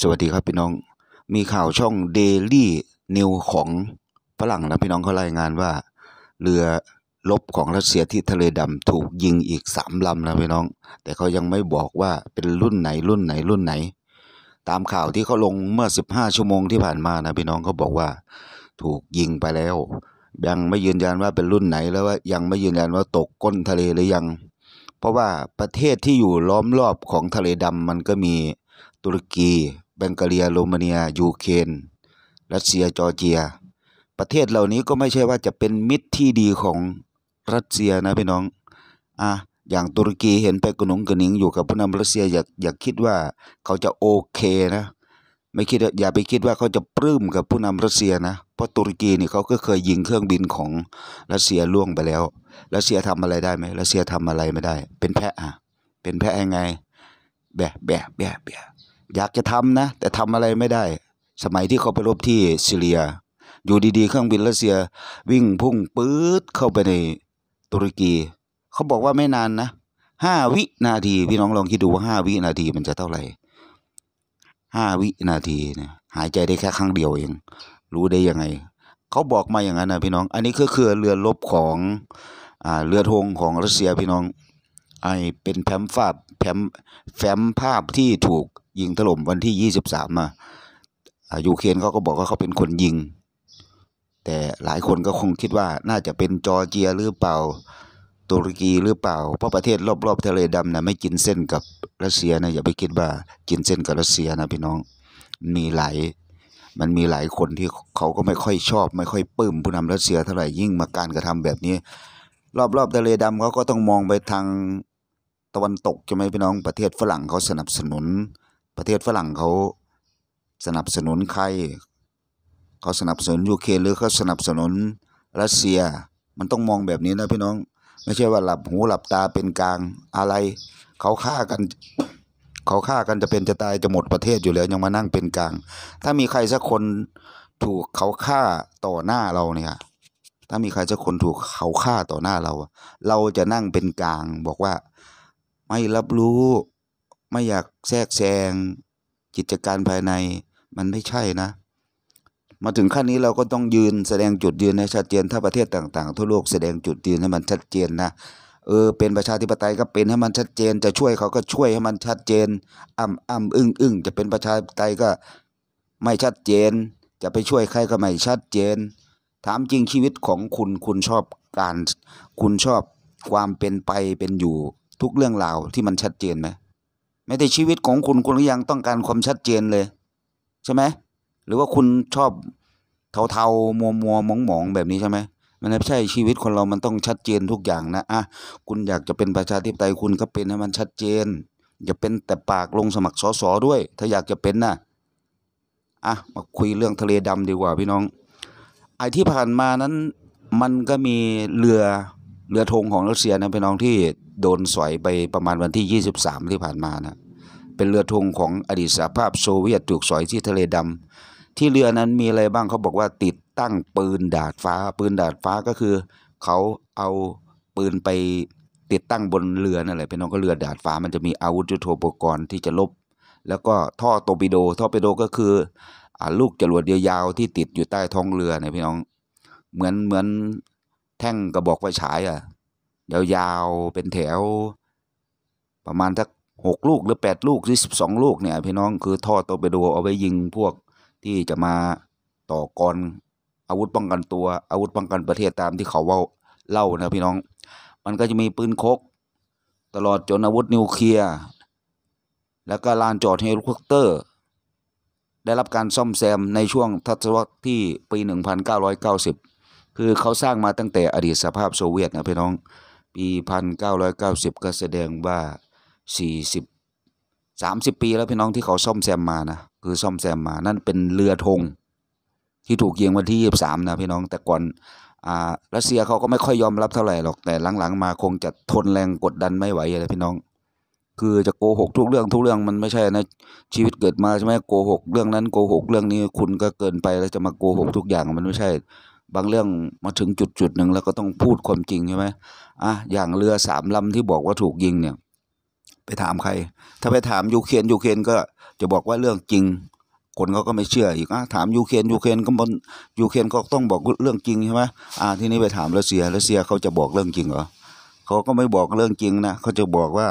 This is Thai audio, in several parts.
สวัสดีครับพี่น้อง มีข่าวช่อง Daily New ของฝรั่งนะพี่น้องเขารายงานว่าเรือลบของรัสเซียที่ทะเลดำถูกยิงอีกสามลำนะพี่น้อง แต่เขายังไม่บอกว่าเป็นรุ่นไหนรุ่นไหนรุ่นไหน ตามข่าวที่เขาลงเมื่อ 15 ชั่วโมงที่ผ่านมานะ พี่น้องเขาบอกว่าถูกยิงไปแล้ว ยังไม่ยืนยันว่าเป็นรุ่นไหนแล้วว่ายังไม่ยืนยันว่าตกก้นทะเลหรือยัง เพราะว่าประเทศที่อยู่ล้อมรอบของทะเลดำมันก็มีตุรกีแบงกาเลียโรมาเนีย ยูเครนรัสเซีย จอร์เจีย ประเทศเหล่านี้ก็ไม่ใช่ว่าจะเป็นมิตรที่ดีของรัสเซียนะพี่น้องอ่ะอย่างตุรกีเห็นไปกระหนงกระหนิงอยู่กับผู้นำรัสเซีย อยากอยากคิดว่าเขาจะโอเคนะ ไม่คิด อย่าไปคิดว่าเขาจะปลื้มกับผู้นำรัสเซียนะ เพราะตุรกีนี่เขาก็เคยยิงเครื่องบินของรัสเซียล่วงไปแล้ว รัสเซียทำอะไรได้ไหมรัสเซียทำอะไรไม่ได้ เป็นแพะอ่ะเป็นแพะยังไง แบะ แบะ แบะแบะอยากจะทำนะ แต่ทำอะไรไม่ได้ สมัยที่เขาไปรบที่ซีเรีย อยู่ดีๆเครื่องบินรัสเซีย วิ่งพุ่งปื๊ดเข้าไปในตุรกี เขาบอกว่าไม่นานนะห้าวินาทีพี่น้องลองคิดดูว่าห้าวินาทีมันจะเท่าไหร่ ห้าวินาทีเนี่ย หายใจได้แค่ครั้งเดียวเอง รู้ได้ยังไง เขาบอกมาอย่างนั้นนะพี่น้อง อันนี้ก็คือเรือรบของ อ่า เรือธงของรัสเซียพี่น้อง ไอเป็นแผมภาพแผมแผมภาพที่ถูกยิงถล่มวันที่ยี่สิบสามายูเครนเขาก็บอกว่าเขาเป็นคนยิง แต่หลายคนก็คงคิดว่าน่าจะเป็นจอร์เจียหรือเปล่า ตุรกีหรือเปล่า เพราะประเทศรอบๆทะเลดำนะไม่กินเส้นกับรัสเซียนะอย่าไปคิดว่ากินเส้นกับรัสเซียนะพี่น้อง มีหลาย มันมีหลายคนที่เขาก็ไม่ค่อยชอบ ไม่ค่อยปลื้มผู้นำรัสเซียเท่าไหร่ยิ่งมาการกระทำแบบนี้ รอบๆทะเลดำเขาก็ต้องมองไปทางตะวันตกใช่ไหมพี่น้องประเทศฝรั่งเขาสนับสนุนประเทศฝรั่งเขาสนับสนุนใครเขาสนับสนุนยูเครนหรือเขาสนับสนุนรัสเซีย มันต้องมองแบบนี้นะพี่น้อง ไม่ใช่ว่าหลับหูหลับตาเป็นกลางอะไรเขาฆ่ากันเขาฆ่ากันจะเป็นจะตายจะหมดประเทศอยู่แล้ว ยังมานั่งเป็นกลาง ถ้ามีใครสักคนถูกเขาฆ่าต่อหน้าเราเนี่ยถ้ามีใครสักคนถูกเขาฆ่าต่อหน้าเรา เราจะนั่งเป็นกลาง บอกว่าไม่รับรู้ไม่อยากแทรกแซงกิจการภายในมันไม่ใช่นะ มาถึงขั้นนี้เราก็ต้องยืนแสดงจุดยืนให้ชัดเจนถ้าประเทศต่างๆทั่วโลกแสดงจุดยืนให้มันชัดเจนนะเออเป็นประชาธิปไตยก็เป็นให้มันชัดเจน จะช่วยเขาก็ช่วยให้มันชัดเจนอ่ำอ่ำอึ้งอึ้งจะเป็นประชาธิปไตยก็ไม่ชัดเจน จะไปช่วยใครก็ไม่ชัดเจน ถามจริงชีวิตของคุณคุณชอบการคุณชอบความเป็นไปเป็นอยู่ทุกเรื่องราวที่มันชัดเจนไหมม้แต่ชีวิตของคุณคุณก็ยังต้องการความชัดเจนเลย ใช่ไหมหรือว่าคุณชอบเทาๆมัวมัวมองมองแบบนี้ใช่ไหมมันไม่ใช่ชีวิตคนเรามันต้องชัดเจนทุกอย่างนะอ่ะคุณอยากจะเป็นประชาธิปไตยคุณก็เป็นให้มันชัดเจนอย่าเป็นแต่ปากลงสมัครสอสอด้วย ถ้าอยากจะเป็นนะอ่ะมาคุยเรื่องทะเลดำดีกว่าพี่น้องไอ้ที่ผ่านมานั้นมันก็มีเรือเรือธงของรัสเซียนะพี่น้องที่โดนสอยไปประมาณวันที่ 23 ที่ผ่านมานะ เป็นเรือธงของอดีตสหภาพโซเวียตถูกสอยที่ทะเลดำ ที่เรือนั้นมีอะไรบ้าง เขาบอกว่าติดตั้งปืนดาดฟ้า ปืนดาดฟ้าก็คือเขาเอาปืนไปติดตั้งบนเรือนั่นแหละพี่น้องก็เรือดาดฟ้ามันจะมีอาวุธยุทโธปกรณ์ที่จะลบ แล้วก็ท่อโตปิโด ท่อปิโดก็คือลูกจรวดยาวๆที่ติดอยู่ใต้ท้องเรือเนี่ยพี่น้อง เหมือนเหมือนแท่งกระบอกไฟฉายอ่ะยาวๆ เป็นแถวประมาณสักหกลูกหรือแปดลูกหรือสิบสองลูกเนี่ยพี่น้องคือท่อตัวไปดูเอาไว้ยิงพวกที่จะมาต่อกร อาวุธป้องกันตัวอาวุธป้องกันประเทศตามที่เขาว่าเล่านะพี่น้อง มันก็จะมีปืนคกตลอดจนอาวุธนิวเคลียร์แล้วก็ลานจอดเฮลิคอปเตอร์ ได้รับการซ่อมแซมในช่วงทศวรรษที่ปี 1990 คือเขาสร้างมาตั้งแต่อดีตสภาพโซเวียตนะพี่น้องปี 1990 ก็แสดงว่า 40 30 ปีแล้วพี่น้องที่เขาซ่อมแซมมานะคือซ่อมแซมมานั่นเป็นเรือธง ที่ถูกยิงวันที่ 23นะพี่น้องแต่ก่อนอรัสเซียเขาก็ไม่ค่อยยอมรับเท่าไหร่หรอกแต่หลังๆมาคงจะทนแรงกดดันไม่ไหวอะไรพี่น้อง คือจะโกหกทุกเรื่องทุกเรื่องมันไม่ใช่นะชีวิตเกิดมาใช่ไหมโกหกเรื่องนั้นโกหกเรื่องนี้คุณก็เกินไปแล้วจะมาโกหกทุกอย่างมันไม่ใช่บางเรื่องมาถึงจุดจุดหนึ่งแล้วก็ต้องพูดความจริงใช่ไหมอ่ะ อย่างเรือสามลำที่บอกว่าถูกยิงเนี่ยไปถามใคร ถ้าไปถามยูเครนยูเครนก็ จะบอกว่าเรื่องจริง คนเขาก็ไม่เชื่ออีกอ่ะถามยูเครนยูเครนก็บนยูเครนก็ต้องบอกเรื่องจริงใช่ไหมอ่ะทีนี้ไปถามรัสเซียรัสเซียเขาจะบอกเรื่องจริงเหรอเขาก็ไม่บอกเรื่องจริงนะเขาจะบอกว่า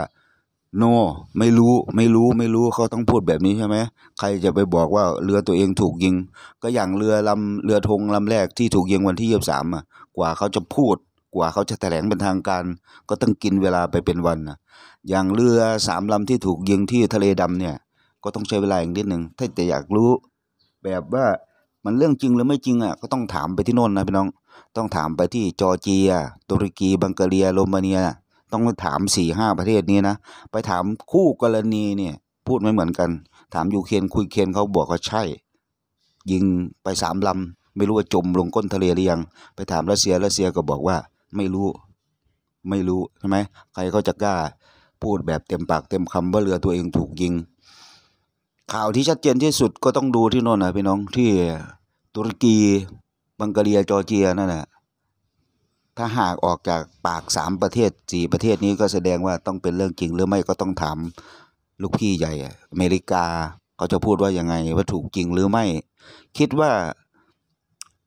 โ no, ไม่รู้ไม่รู้ไม่รู้เขาต้องพูดแบบนี้ใช่ไหมใครจะไปบอกว่าเรือตัวเองถูกยิง ก็อย่างเรือลำเรือธงลำแรกที่ถูกยิงวันที่ยี่สามอ่ะกว่าเขาจะพูดกว่าเขาจะแถลงเป็นทางการก็ต้องกินเวลาไปเป็นวันนะอย่างเรือสามลำที่ถูกยิงที่ทะเลดำเนี่ย ก็ต้องใช้เวลาอย่างนิดหนึ่งถ้าแต่อยากรู้ แบบว่ามันเรื่องจริงหรือไม่จริงอ่ะก็ต้องถามไปที่โน่นนะพี่น้องต้องถามไปที่จอร์เจียตุรกี บังกาเรียโรมาเนียต้องไปถามสี่ห้าประเทศนี้นะ ไปถามคู่กรณีเนี่ย พูดไม่เหมือนกัน ถามยูเครนคุยเคนเขาบอกว่าใช่ ยิงไปสามลำไม่รู้ว่าจมลงก้นทะเลหรือยังไปถามรัสเซียรัสเซียก็บอกว่าไม่รู้ ไม่รู้ใช่ไหมใครเขาจะกล้าพูดแบบเต็มปากเต็มคำว่าเรือตัวเองถูกยิง ข่าวที่ชัดเจนที่สุดก็ต้องดูที่โน่นนะพี่น้องที่ตุรกีบังกาเรียจอร์เจียนั่นแหละถ้าหากออกจากปากสามประเทศสี่ประเทศนี้ก็แสดงว่าต้องเป็นเรื่องจริงหรือไม่ก็ต้องถามลูกพี่ใหญ่อเมริกาเขาจะพูดว่ายังไงว่าถูกจริงหรือไม่ คิดว่า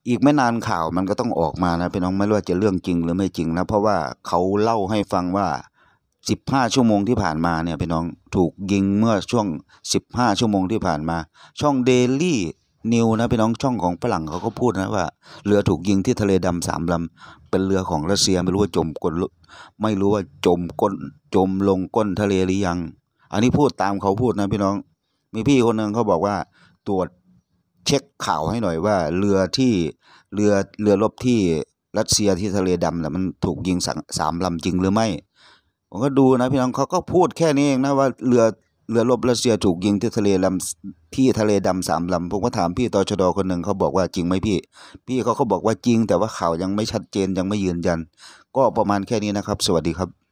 อีกไม่นานข่าวมันก็ต้องออกมานะพี่น้องไม่ว่าจะเรื่องจริงหรือไม่จริงนะเพราะว่าเขาเล่าให้ฟังว่าสิบห้าชั่วโมงที่ผ่านมาเนี่ยพี่น้องถูกยิงเมื่อช่วงสิบห้าชั่วโมงที่ผ่านมา ช่องเดลี่นิวนะพี่น้องช่องของฝรั่งเขาก็พูดนะว่าเรือถูกยิงที่ทะเลดำสามลำเป็นเรือของรัสเซียไม่รู้ว่าจมก้นไม่รู้ว่าจมก้นจมลงก้นทะเลหรือยังอันนี้พูดตามเขาพูดนะพี่น้องมีพี่คนหนึ่งเขาบอกว่าตรวจเช็คข่าวให้หน่อยว่าเรือที่เรือเรือรบที่รัสเซียที่ทะเลดำแต่มันถูกยิงสามลำจริงหรือไม่ผมก็ดูนะพี่น้องเขาก็พูดแค่นี้เองนะว่าเรือเรือรบรัสเซียถูกยิงที่ทะเลลำพี่ทะเลดำสามลำผมก็ถามพี่ตอชดคนหนึ่งเขาบอกว่าจริงไหมพี่ พี่เขาขาบอกว่าจริง แต่ว่าข่าวยังไม่ชัดเจนยังไม่ยืนยัน ก็ประมาณแค่นี้นะครับ สวัสดีครับ